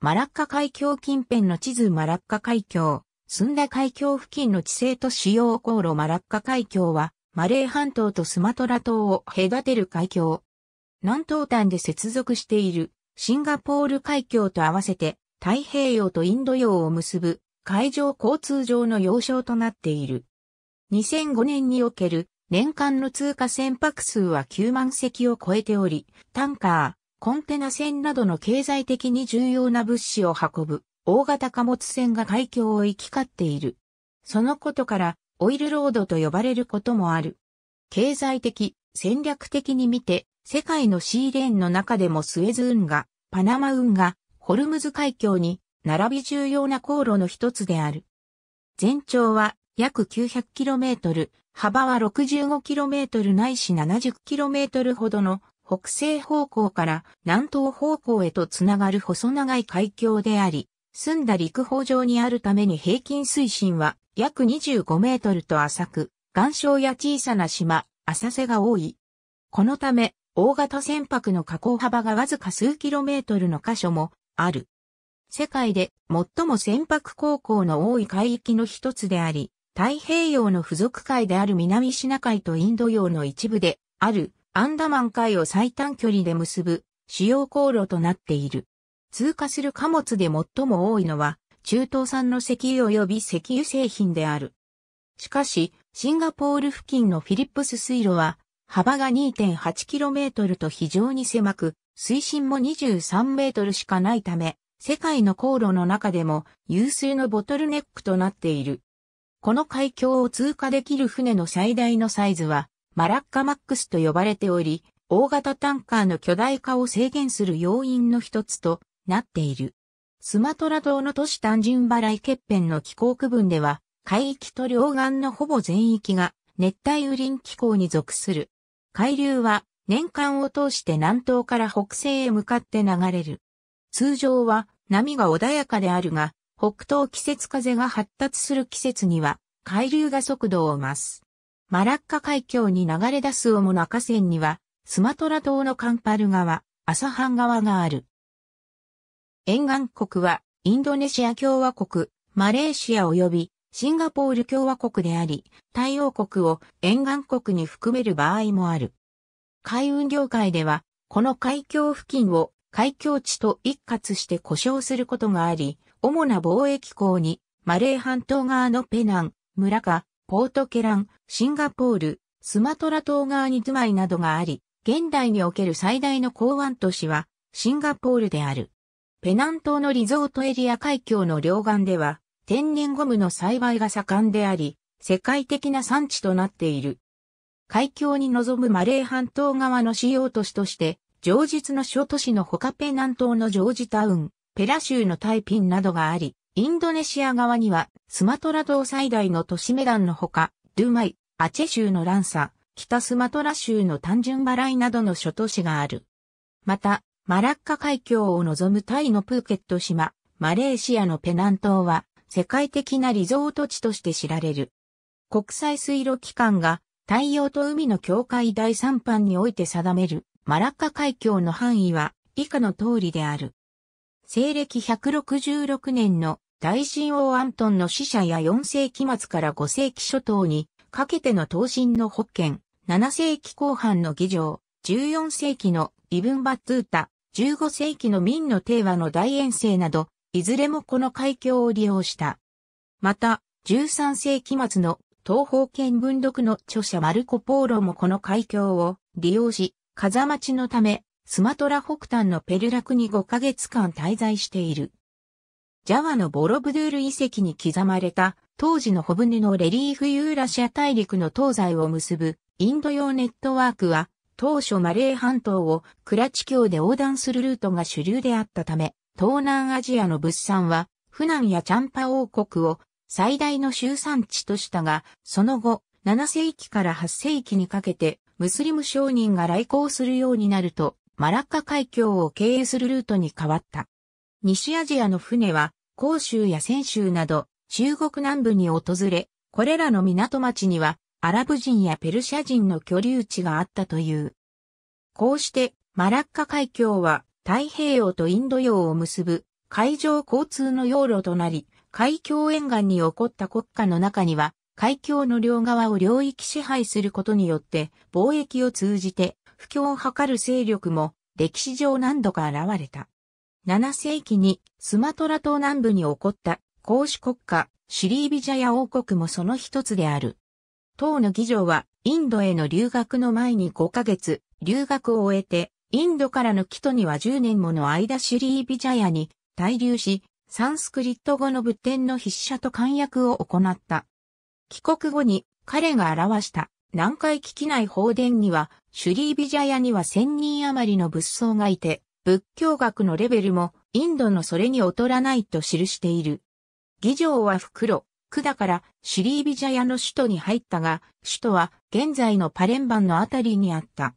マラッカ海峡近辺の地図マラッカ海峡、スンダ海峡付近の地勢と主要航路マラッカ海峡は、マレー半島とスマトラ島を隔てる海峡。南東端で接続しているシンガポール海峡と合わせて太平洋とインド洋を結ぶ海上交通上の要衝となっている。2005年における年間の通貨船舶数は9万隻を超えており、タンカー、コンテナ船などの経済的に重要な物資を運ぶ大型貨物船が海峡を行き交っている。そのことからオイルロードと呼ばれることもある。経済的、戦略的に見て世界のシーレーンの中でもスエズ運河、パナマ運河、ホルムズ海峡に並び重要な航路の一つである。全長は約 900km、幅は 65km ないし 70km ほどの北西方向から南東方向へとつながる細長い海峡であり、澄んだ陸方上にあるために平均水深は約25メートルと浅く、岩礁や小さな島、浅瀬が多い。このため、大型船舶の加工幅がわずか数キロメートルの箇所もある。世界で最も船舶航行の多い海域の一つであり、太平洋の付属海である南シナ海とインド洋の一部であるアンダマン海を最短距離で結ぶ主要航路となっている。通過する貨物で最も多いのは、中東産の石油及び石油製品である。しかし、シンガポール付近のフィリップス水路は、幅が 2.8km と非常に狭く、水深も 23m しかないため、世界の航路の中でも有数のボトルネックとなっている。この海峡を通過できる船の最大のサイズはマラッカマックスと呼ばれており、大型タンカーの巨大化を制限する要因の一つとなっている。スマトラ島の都市単純払い欠片の気候区分では、海域と両岸のほぼ全域が熱帯雨林気候に属する。海流は年間を通して南東から北西へ向かって流れる。通常は波が穏やかであるが、北東季節風が発達する季節には海流が速度を増す。マラッカ海峡に流れ出す主な河川には、スマトラ島のカンパル川、アサハン川がある。沿岸国は、インドネシア共和国、マレーシア及び、シンガポール共和国であり、太陽国を沿岸国に含める場合もある。海運業界では、この海峡付近を海峡地と一括して呼称することがあり、主な貿易港にマレー半島側のペナン、村か、ポートケラン、シンガポール、スマトラ島側に住まいなどがあり、現代における最大の港湾都市はシンガポールである。ペナン島のリゾートエリア海峡の両岸では天然ゴムの栽培が盛んであり、世界的な産地となっている。海峡に臨むマレー半島側の主要都市として、上述の小都市のほかペナン島のジョージタウン、ペラ州のタイピンなどがあり、インドネシア側には、スマトラ島最大の都市メダンのほか、ドゥマイ、アチェ州のランサ、北スマトラ州の単純払いなどの諸都市がある。また、マラッカ海峡を望むタイのプーケット島、マレーシアのペナン島は、世界的なリゾート地として知られる。国際水路機関が、太陽と海の境界第3版において定める、マラッカ海峡の範囲は、以下の通りである。西暦166年の大神王アントンの死者や4世紀末から5世紀初頭にかけての刀身の北見、7世紀後半の議場、14世紀のイブンバトゥータ、15世紀の明の帝和の大遠征など、いずれもこの海峡を利用した。また、13世紀末の東方圏文読の著者マルコ・ポーロもこの海峡を利用し、風待ちのため、スマトラ北端のペルラクに5ヶ月間滞在している。ジャワのボロブドゥール遺跡に刻まれた、当時のホブネのレリーフユーラシア大陸の東西を結ぶインド洋ネットワークは、当初マレー半島をクラチ橋で横断するルートが主流であったため、東南アジアの物産は、フナンやチャンパ王国を最大の集産地としたが、その後、7世紀から8世紀にかけて、ムスリム商人が来航するようになると、マラッカ海峡を経由するルートに変わった。西アジアの船は、広州や泉州など、中国南部に訪れ、これらの港町には、アラブ人やペルシャ人の居留地があったという。こうして、マラッカ海峡は、太平洋とインド洋を結ぶ、海上交通の要路となり、海峡沿岸に起こった国家の中には、海峡の両側を領域支配することによって、貿易を通じて、不況を図る勢力も、歴史上何度か現れた。7世紀にスマトラ島南部に起こった公主国家シリービジャヤ王国もその一つである。党の議場はインドへの留学の前に5ヶ月留学を終えてインドからの帰途には10年もの間シリービジャヤに滞留し、サンスクリット語の仏典の筆者と簡訳を行った。帰国後に彼が表した南海危機内放電には、シュリービジャヤには1000人余りの仏僧がいて、仏教学のレベルもインドのそれに劣らないと記している。議場は袋、だからシュリービジャヤの首都に入ったが、首都は現在のパレンバンのあたりにあった。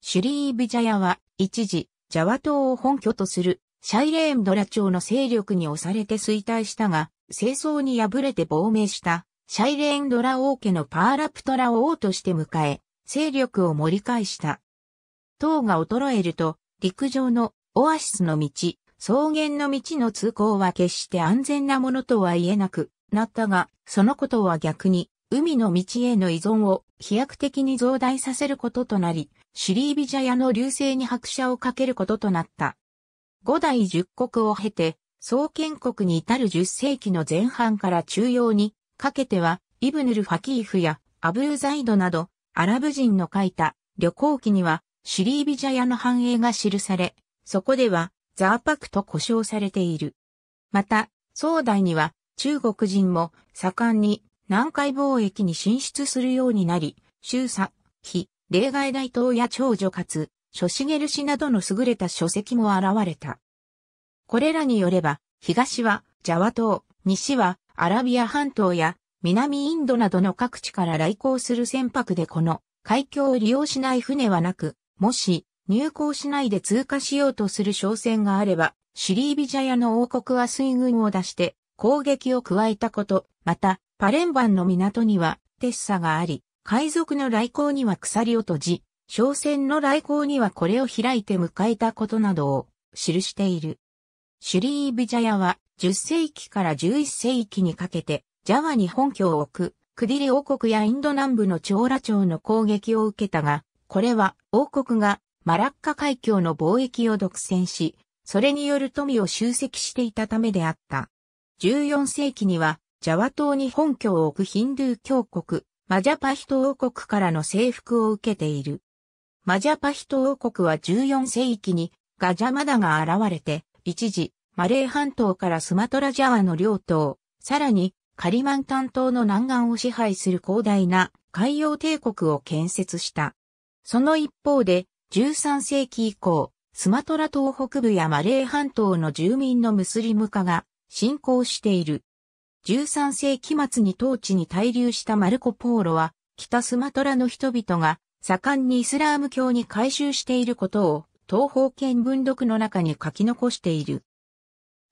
シュリービジャヤは一時、ジャワ島を本拠とするシャイレーンドラ朝の勢力に押されて衰退したが、清掃に敗れて亡命したシャイレーンドラ王家のパーラプトラを王として迎え、勢力を盛り返した。党が衰えると、陸上のオアシスの道、草原の道の通行は決して安全なものとは言えなくなったが、そのことは逆に、海の道への依存を飛躍的に増大させることとなり、シュリービジャヤの流星に拍車をかけることとなった。五代十国を経て、創建国に至る十世紀の前半から中央にかけては、イブヌル・ファキーフやアブーザイドなど、アラブ人の書いた旅行記には、シリービジャヤの繁栄が記され、そこではザーパクと呼称されている。また、宋代には中国人も盛んに南海貿易に進出するようになり、周査、非、例外大東や長女かつ、諸茂氏などの優れた書籍も現れた。これらによれば、東はジャワ島、西はアラビア半島や南インドなどの各地から来航する船舶でこの海峡を利用しない船はなく、もし、入港しないで通過しようとする商船があれば、シュリービジャヤの王国は水軍を出して攻撃を加えたこと、また、パレンバンの港にはテッサがあり、海賊の来航には鎖を閉じ、商船の来航にはこれを開いて迎えたことなどを記している。シュリービジャヤは10世紀から11世紀にかけて、ジャワに本拠を置く、クディリ王国やインド南部のチョーラ朝の攻撃を受けたが、これは王国がマラッカ海峡の貿易を独占し、それによる富を集積していたためであった。14世紀には、ジャワ島に本拠を置くヒンドゥー教国、マジャパヒト王国からの征服を受けている。マジャパヒト王国は14世紀にガジャマダが現れて、一時、マレー半島からスマトラジャワの領島、さらにカリマンタン島の南岸を支配する広大な海洋帝国を建設した。その一方で、13世紀以降、スマトラ東北部やマレー半島の住民のムスリム化が進行している。13世紀末に当地に滞留したマルコ・ポーロは、北スマトラの人々が盛んにイスラーム教に改修していることを東方見文読の中に書き残している。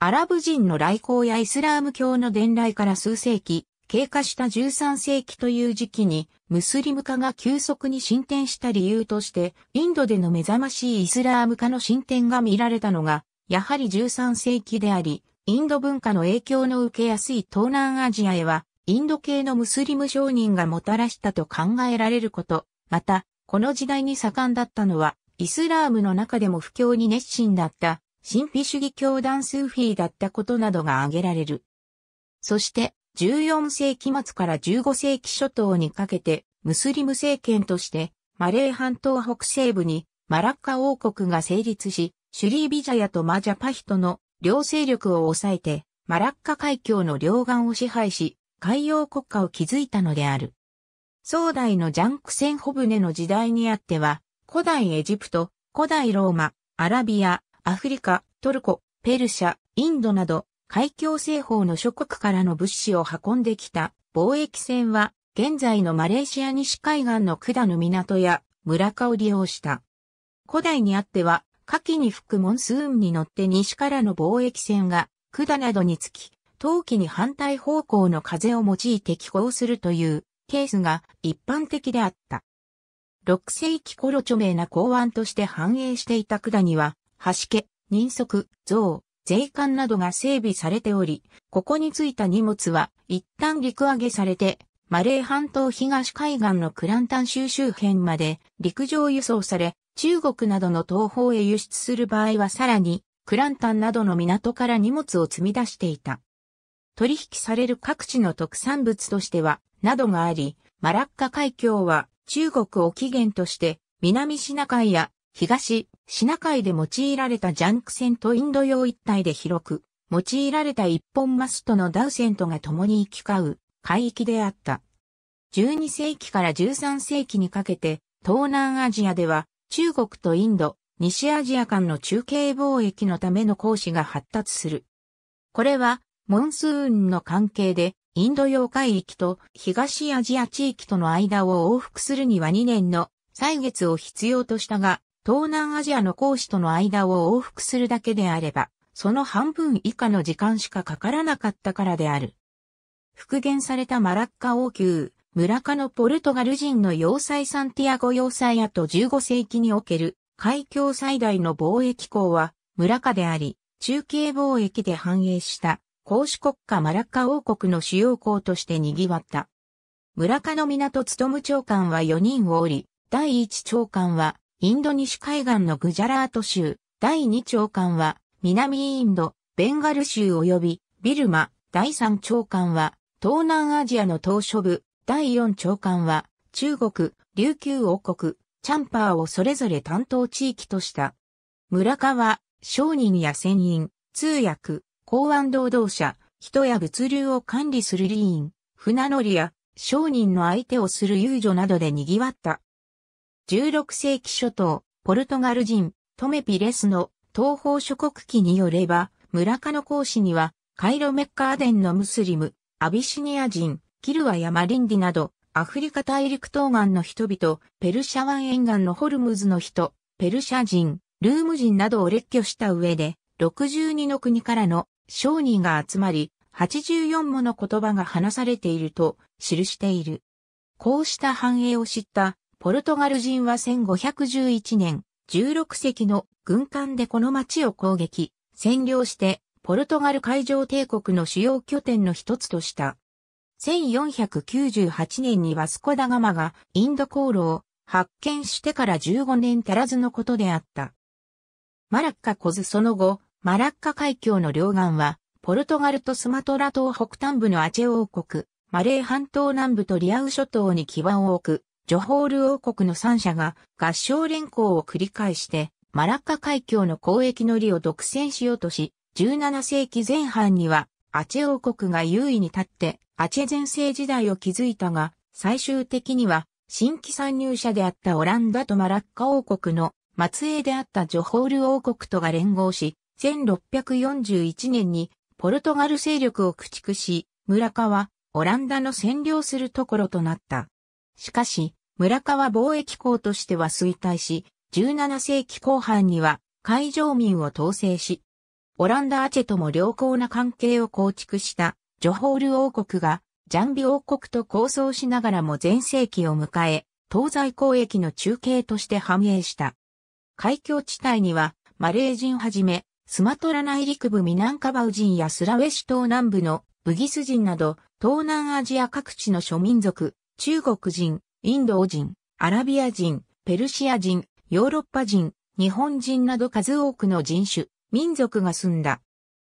アラブ人の来航やイスラーム教の伝来から数世紀、経過した13世紀という時期に、ムスリム化が急速に進展した理由として、インドでの目覚ましいイスラーム化の進展が見られたのが、やはり13世紀であり、インド文化の影響の受けやすい東南アジアへは、インド系のムスリム商人がもたらしたと考えられること、また、この時代に盛んだったのは、イスラームの中でも不況に熱心だった、神秘主義教団スーフィーだったことなどが挙げられる。そして、14世紀末から15世紀初頭にかけてムスリム政権としてマレー半島北西部にマラッカ王国が成立し、シュリービジャヤとマジャパヒトの両勢力を抑えてマラッカ海峡の両岸を支配し、海洋国家を築いたのである。壮大のジャンクセンホブネの時代にあっては、古代エジプト、古代ローマ、アラビア、アフリカ、トルコ、ペルシャ、インドなど、海峡西方の諸国からの物資を運んできた貿易船は、現在のマレーシア西海岸の管の港や村下を利用した。古代にあっては、夏季に吹くモンスーンに乗って西からの貿易船が管などにつき、陶器に反対方向の風を用いて寄港するというケースが一般的であった。6世紀頃著名な港湾として繁栄していた管には、橋家、人足、像、税関などが整備されており、ここに着いた荷物は一旦陸揚げされて、マレー半島東海岸のクランタン州周辺まで陸上輸送され、中国などの東方へ輸出する場合はさらに、クランタンなどの港から荷物を積み出していた。取引される各地の特産物としては、などがあり、マラッカ海峡は中国を起源として、南シナ海や東、シナ海で用いられたジャンク船とインド洋一帯で広く、用いられた一本マストのダウセントが共に行き交う海域であった。12世紀から13世紀にかけて、東南アジアでは中国とインド、西アジア間の中継貿易のための行使が発達する。これは、モンスーンの関係で、インド洋海域と東アジア地域との間を往復するには2年の歳月を必要としたが、東南アジアの講師との間を往復するだけであれば、その半分以下の時間しかかからなかったからである。復元されたマラッカ王宮、村下のポルトガル人の要塞サンティアゴ要塞跡15世紀における海峡最大の貿易港は村下であり、中継貿易で繁栄した公主国家マラッカ王国の主要港として賑わった。村下の港務長官は4人をおり、第1長官はインド西海岸のグジャラート州、第2長官は、南インド、ベンガル州及び、ビルマ、第3長官は、東南アジアの島ょ部、第4長官は、中国、琉球王国、チャンパーをそれぞれ担当地域とした。村川、商人や船員、通訳、港湾労働者、人や物流を管理するリーン、船乗りや、商人の相手をする遊女などで賑わった16世紀初頭、ポルトガル人、トメピレスの東方諸国記によれば、村鹿の講師には、カイロメッカアデンのムスリム、アビシニア人、キルアやマリンディなど、アフリカ大陸東岸の人々、ペルシャ湾沿岸のホルムズの人、ペルシャ人、ルーム人などを列挙した上で、62の国からの商人が集まり、84もの言葉が話されていると記している。こうした繁栄を知ったポルトガル人は1511年、16隻の軍艦でこの町を攻撃、占領して、ポルトガル海上帝国の主要拠点の一つとした。1498年にワスコダガマがインド航路を発見してから15年足らずのことであった。マラッカコズその後、マラッカ海峡の両岸は、ポルトガルとスマトラ島北端部のアチェ王国、マレー半島南部とリアウ諸島に基盤を置く、ジョホール王国の三社が合唱連行を繰り返して、マラッカ海峡の交易の利を独占しようとし、17世紀前半には、アチェ王国が優位に立って、アチェ前世時代を築いたが、最終的には、新規参入者であったオランダとマラッカ王国の末裔であったジョホール王国とが連合し、1641年にポルトガル勢力を駆逐し、村川、オランダの占領するところとなった。しかし、村川貿易港としては衰退し、17世紀後半には海上民を統制し、オランダアチェとも良好な関係を構築したジョホール王国がジャンビ王国と構想しながらも全盛期を迎え、東西交易の中継として繁栄した。海峡地帯にはマレー人はじめ、スマトラ内陸部ミナンカバウ人やスラウェシ島南部のブギス人など、東南アジア各地の諸民族、中国人、インド人、アラビア人、ペルシア人、ヨーロッパ人、日本人など数多くの人種、民族が住んだ。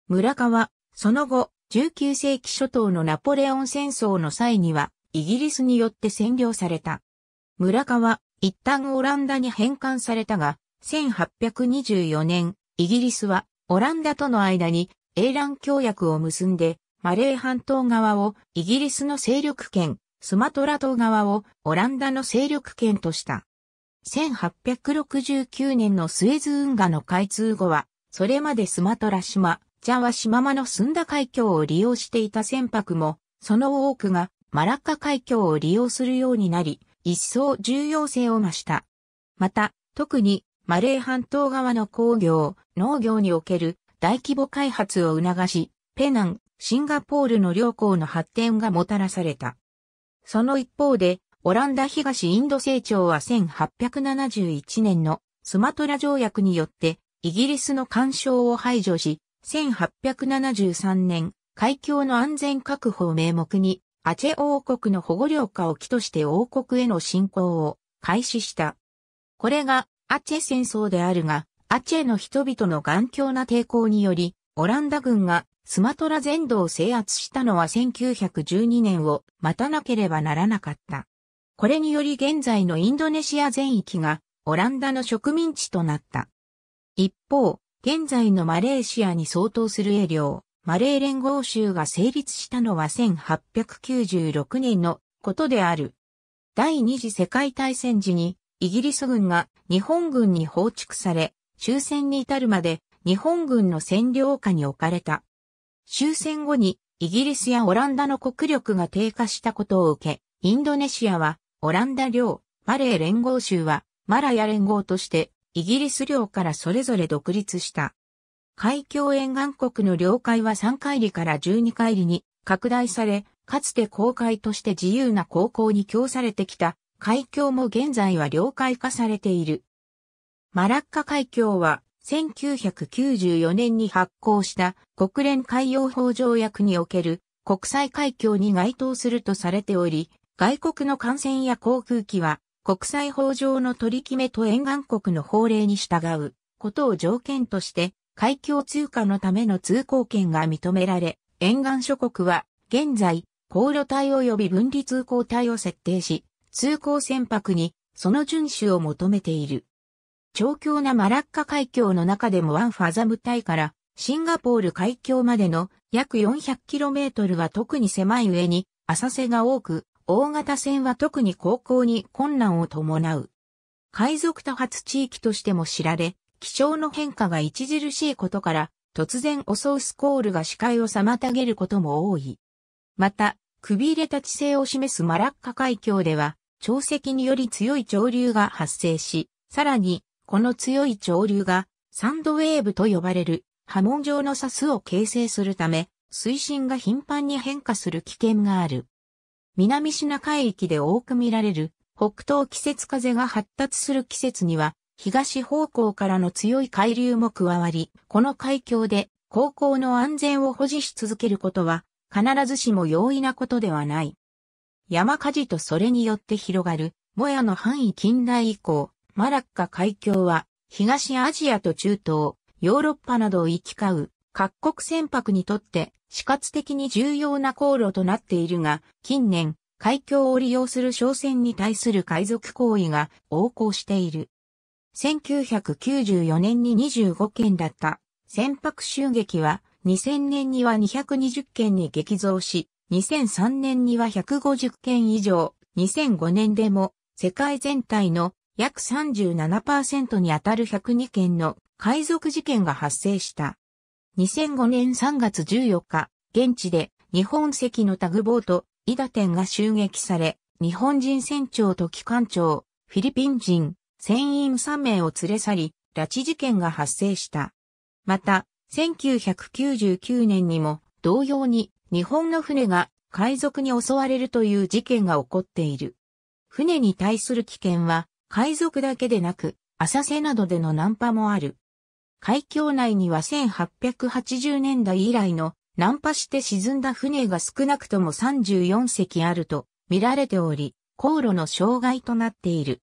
村川、その後、19世紀初頭のナポレオン戦争の際には、イギリスによって占領された。村川、一旦オランダに返還されたが、1824年、イギリスは、オランダとの間に、英乱協約を結んで、マレー半島側をイギリスの勢力圏スマトラ島側をオランダの勢力圏とした。1869年のスエズ運河の開通後は、それまでスマトラ島、ジャワ島マのスんだ海峡を利用していた船舶も、その多くがマラッカ海峡を利用するようになり、一層重要性を増した。また、特にマレー半島側の工業、農業における大規模開発を促し、ペナン、シンガポールの両港の発展がもたらされた。その一方で、オランダ東インド成長は1871年のスマトラ条約によってイギリスの干渉を排除し、1873年、海峡の安全確保を名目に、アチェ王国の保護領下を起として王国への侵攻を開始した。これがアチェ戦争であるが、アチェの人々の頑強な抵抗により、オランダ軍がスマトラ全土を制圧したのは1912年を待たなければならなかった。これにより現在のインドネシア全域がオランダの植民地となった。一方、現在のマレーシアに相当する英領、マレー連合州が成立したのは1896年のことである。第二次世界大戦時にイギリス軍が日本軍に放逐され、終戦に至るまで日本軍の占領下に置かれた。終戦後にイギリスやオランダの国力が低下したことを受け、インドネシアはオランダ領、マレー連合州はマラヤ連合としてイギリス領からそれぞれ独立した。海峡沿岸国の領海は3海里から12海里に拡大され、かつて公海として自由な航行に供されてきた海峡も現在は領海化されている。マラッカ海峡は1994年に発行した国連海洋法条約における国際海峡に該当するとされており、外国の艦船や航空機は国際法上の取り決めと沿岸国の法令に従うことを条件として海峡通過のための通行権が認められ、沿岸諸国は現在航路帯及び分離通行帯を設定し、通行船舶にその遵守を求めている。長距なマラッカ海峡の中でもワンファザム帯からシンガポール海峡までの約 400km は特に狭い上に浅瀬が多く、大型船は特に航行に困難を伴う。海賊多発地域としても知られ、気象の変化が著しいことから、突然襲うスコールが視界を妨げることも多い。また、くびれた地勢を示すマラッカ海峡では、潮汐により強い潮流が発生し、さらにこの強い潮流がサンドウェーブと呼ばれる波紋状のサスを形成するため、水深が頻繁に変化する危険がある。南シナ海域で多く見られる北東季節風が発達する季節には東方向からの強い海流も加わり、この海峡で航行の安全を保持し続けることは必ずしも容易なことではない。山火事とそれによって広がる、もやの範囲近代以降、マラッカ海峡は、東アジアと中東、ヨーロッパなどを行き交う各国船舶にとって死活的に重要な航路となっているが、近年、海峡を利用する商船に対する海賊行為が横行している。1994年に25件だった船舶襲撃は2000年には220件に激増し、2003年には150件以上、2005年でも世界全体の約37%にあたる102件の海賊事件が発生した。2005年3月14日、現地で日本籍のタグボート、イダテンが襲撃され、日本人船長と機関長、フィリピン人、船員3名を連れ去り、拉致事件が発生した。また、1999年にも同様に日本の船が海賊に襲われるという事件が起こっている。船に対する危険は海賊だけでなく、浅瀬などでのナンパもある。海峡内には1880年代以来のナンパして沈んだ船が少なくとも34隻あると見られており、航路の障害となっている。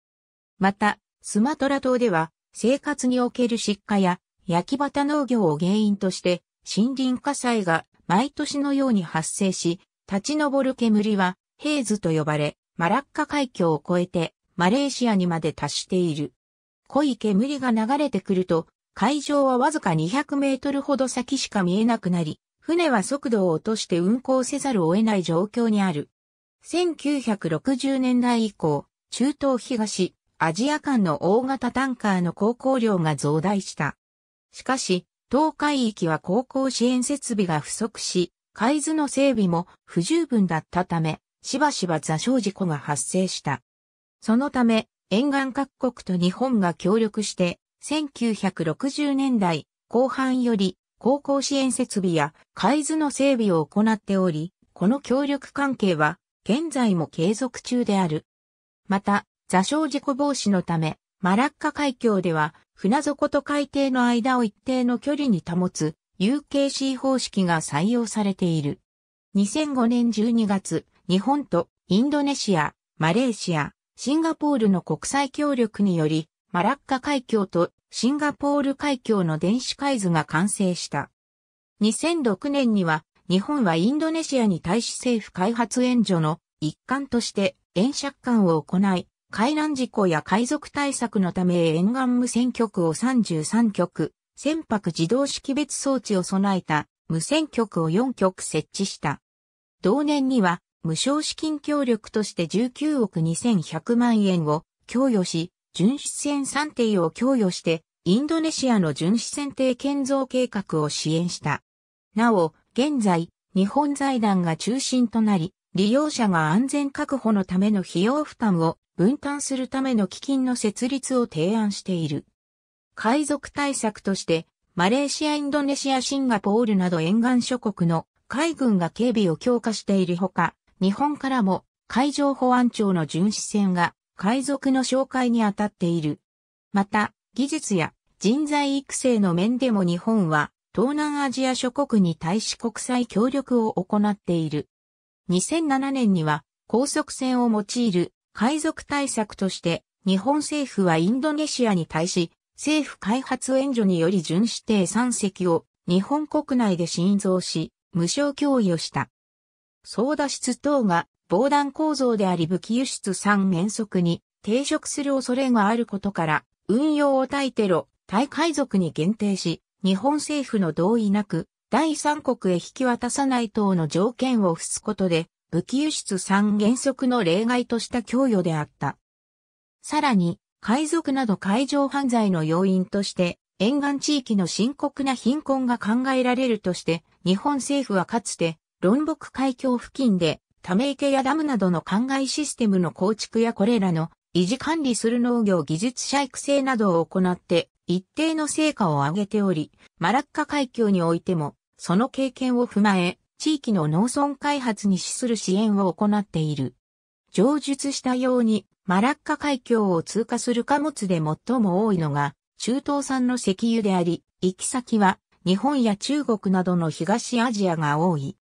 また、スマトラ島では生活における失火や焼き畑農業を原因として森林火災が毎年のように発生し、立ち上る煙はヘイズと呼ばれ、マラッカ海峡を越えてマレーシアにまで達している。濃い煙が流れてくると、海上はわずか200メートルほど先しか見えなくなり、船は速度を落として運航せざるを得ない状況にある。1960年代以降、中東東、アジア間の大型タンカーの航行量が増大した。しかし、東海域は航行支援設備が不足し、海図の整備も不十分だったため、しばしば座礁事故が発生した。そのため、沿岸各国と日本が協力して、1960年代後半より高校支援設備や海図の整備を行っており、この協力関係は現在も継続中である。また、座礁事故防止のため、マラッカ海峡では船底と海底の間を一定の距離に保つ UKC 方式が採用されている。2005年12月、日本とインドネシア、マレーシア、シンガポールの国際協力により、マラッカ海峡とシンガポール海峡の電子海図が完成した。2006年には、日本はインドネシアに対し政府開発援助の一環として遠借款を行い、海難事故や海賊対策のため沿岸無線局を33局、船舶自動識別装置を備えた無線局を4局設置した。同年には無償資金協力として19億2100万円を供与し、巡視船3艇を供与して、インドネシアの巡視船艇建造計画を支援した。なお、現在、日本財団が中心となり、利用者が安全確保のための費用負担を分担するための基金の設立を提案している。海賊対策として、マレーシア、インドネシア、シンガポールなど沿岸諸国の海軍が警備を強化しているほか、日本からも海上保安庁の巡視船が海賊の紹介に当たっている。また、技術や人材育成の面でも日本は東南アジア諸国に対し国際協力を行っている。2007年には高速船を用いる海賊対策として日本政府はインドネシアに対し政府開発援助により巡視艇3隻を日本国内で新造し無償供与した。操舵室等が防弾構造であり武器輸出3原則に抵触する恐れがあることから、運用を対テロ、対海賊に限定し、日本政府の同意なく、第三国へ引き渡さない等の条件を付すことで、武器輸出3原則の例外とした供与であった。さらに、海賊など海上犯罪の要因として、沿岸地域の深刻な貧困が考えられるとして、日本政府はかつて論北海峡付近で、ため池やダムなどの灌漑システムの構築やこれらの維持管理する農業技術者育成などを行って一定の成果を上げており、マラッカ海峡においてもその経験を踏まえ、地域の農村開発に資する支援を行っている。上述したように、マラッカ海峡を通過する貨物で最も多いのが、中東産の石油であり、行き先は日本や中国などの東アジアが多い。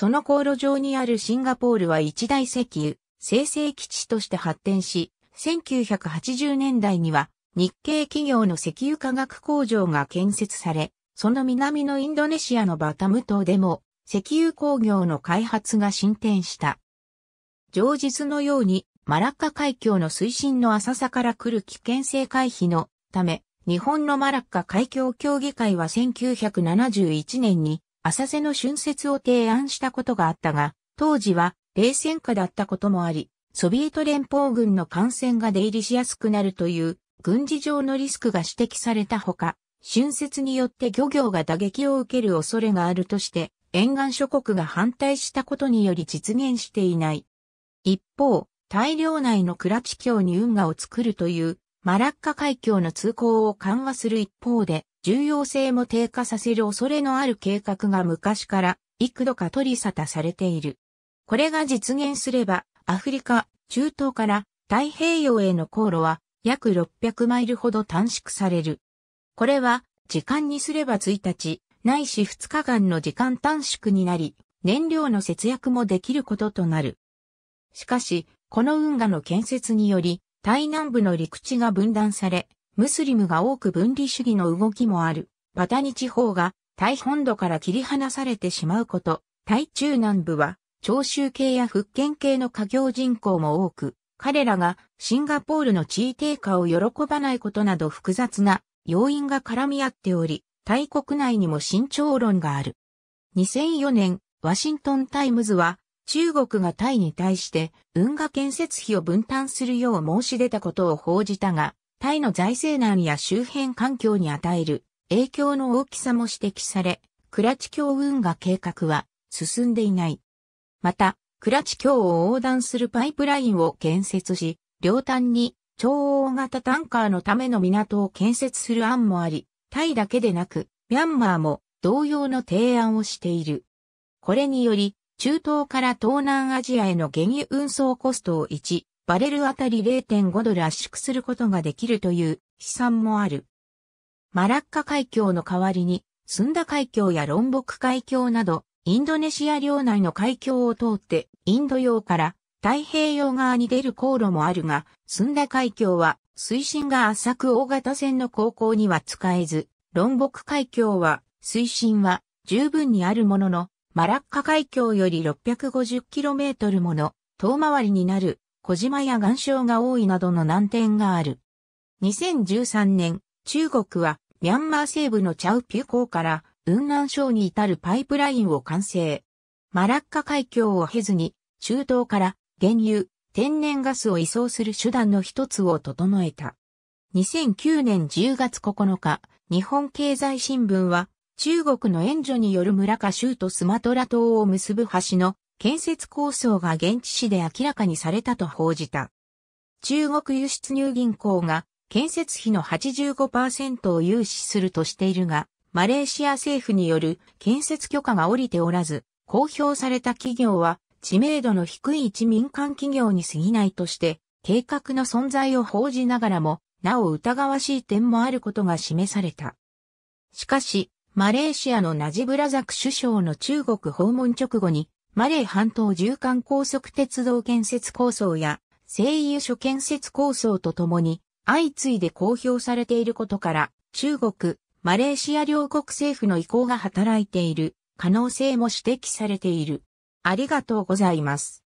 その航路上にあるシンガポールは一大石油、生成基地として発展し、1980年代には日系企業の石油化学工場が建設され、その南のインドネシアのバタム島でも石油工業の開発が進展した。上日のようにマラッカ海峡の水深の浅さから来る危険性回避のため、日本のマラッカ海峡協議会は1971年に浅瀬の春節を提案したことがあったが、当時は冷戦下だったこともあり、ソビエト連邦軍の艦船が出入りしやすくなるという軍事上のリスクが指摘されたほか、春節によって漁業が打撃を受ける恐れがあるとして、沿岸諸国が反対したことにより実現していない。一方、大量内のクラチ橋に運河を作るというマラッカ海峡の通行を緩和する一方で、重要性も低下させる恐れのある計画が昔から幾度か取り沙汰されている。これが実現すれば、アフリカ、中東から太平洋への航路は約600マイルほど短縮される。これは時間にすれば1日、ないし2日間の時間短縮になり、燃料の節約もできることとなる。しかし、この運河の建設により、台南部の陸地が分断され、ムスリムが多く分離主義の動きもある、パタニ地方が、タイ本土から切り離されてしまうこと、タイ中南部は、長州系や福建系の家業人口も多く、彼らがシンガポールの地位低下を喜ばないことなど複雑な要因が絡み合っており、大国内にも慎重論がある。2004年、ワシントンタイムズは、中国がタイに対して運河建設費を分担するよう申し出たことを報じたが、タイの財政難や周辺環境に与える影響の大きさも指摘され、クラチ峡運河計画は進んでいない。また、クラチ峡を横断するパイプラインを建設し、両端に超大型タンカーのための港を建設する案もあり、タイだけでなく、ミャンマーも同様の提案をしている。これにより、中東から東南アジアへの原油運送コストを1バレルあたり0.5ドル圧縮することができるという試算もある。マラッカ海峡の代わりに、スンダ海峡やロンボク海峡など、インドネシア領内の海峡を通って、インド洋から太平洋側に出る航路もあるが、スンダ海峡は水深が浅く大型船の航行には使えず、ロンボク海峡は水深は十分にあるものの、マラッカ海峡より 650km もの遠回りになる小島や岩礁が多いなどの難点がある。2013年、中国はミャンマー西部のチャウピュ港から雲南省に至るパイプラインを完成。マラッカ海峡を経ずに中東から原油、天然ガスを移送する手段の一つを整えた。2009年10月9日、日本経済新聞は中国の援助による村か州とスマトラ島を結ぶ橋の建設構想が現地市で明らかにされたと報じた。中国輸出入銀行が建設費の85%を融資するとしているが、マレーシア政府による建設許可が下りておらず、公表された企業は知名度の低い一民間企業に過ぎないとして、計画の存在を報じながらも、なお疑わしい点もあることが示された。しかし、マレーシアのナジブラザク首相の中国訪問直後にマレー半島縦貫高速鉄道建設構想や、製油所建設構想とともに、相次いで公表されていることから、中国、マレーシア両国政府の意向が働いている可能性も指摘されている。ありがとうございます。